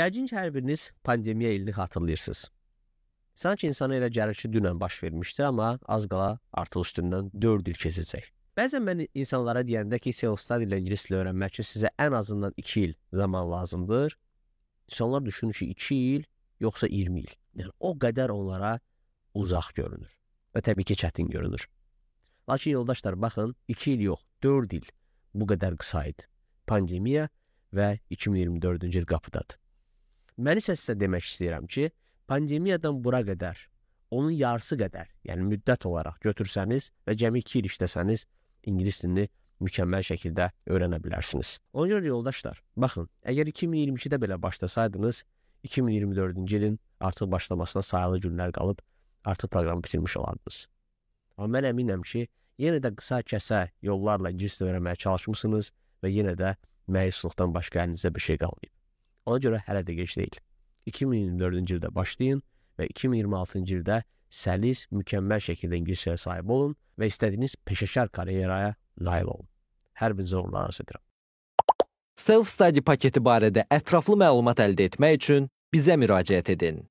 Yəqin ki, hər biriniz pandemiya ilini xatırlayırsınız. Sanki insana elə gəlir ki, dünən baş vermişdi, amma az qala artıq üstündən 4 il keçəcək. Bəzən mən insanlara deyəndə ki, self-study ilə ingilis dili öyrənmək üçün sizə ən azından 2 il zaman lazımdır. İnsanlar düşünür ki, 2 il yoxsa 20 il. Yəni o qədər onlara uzaq görünür və təbii ki, çətin görünür. Lakin yoldaşlar, baxın, 2 il yox, 4 il bu qədər qısa idi. Pandemiya və 2024-cü il qapıdadır. Mən isə sizə demək istəyirəm ki, pandemiyadan bura qədər, onun yarısı qədər, yəni müddət olaraq götürsəniz və cəmi 2 il işləsəniz, ingilis dilini mükəmməl şəkildə öyrənə bilərsiniz. Ona görə yoldaşlar, baxın, əgər 2022-də belə başlasaydınız, 2024-cü ilin artıq başlamasına sayılı günlər qalıb artıq proqramı bitirmiş olardınız. Amma mən əminəm ki, yenə də qısa-kəsə yollarla ingilis dili öyrənməyə çalışmısınız və yenə də məyusluqdan başqa əlinizdə bir şey qalmayıb. Ona görə hələ də gec deyil. 2024-cü ildə başlayın və 2026-cı ildə səlis, mükəmməl şəkildə ingiliscəyə sahib olun və istədiyiniz peşəkar karyeraya nail olun. Hər bir uğurlar arzu edirəm. Self-study paketi barədə ətraflı məlumat əldə etmək üçün bizə müraciət edin.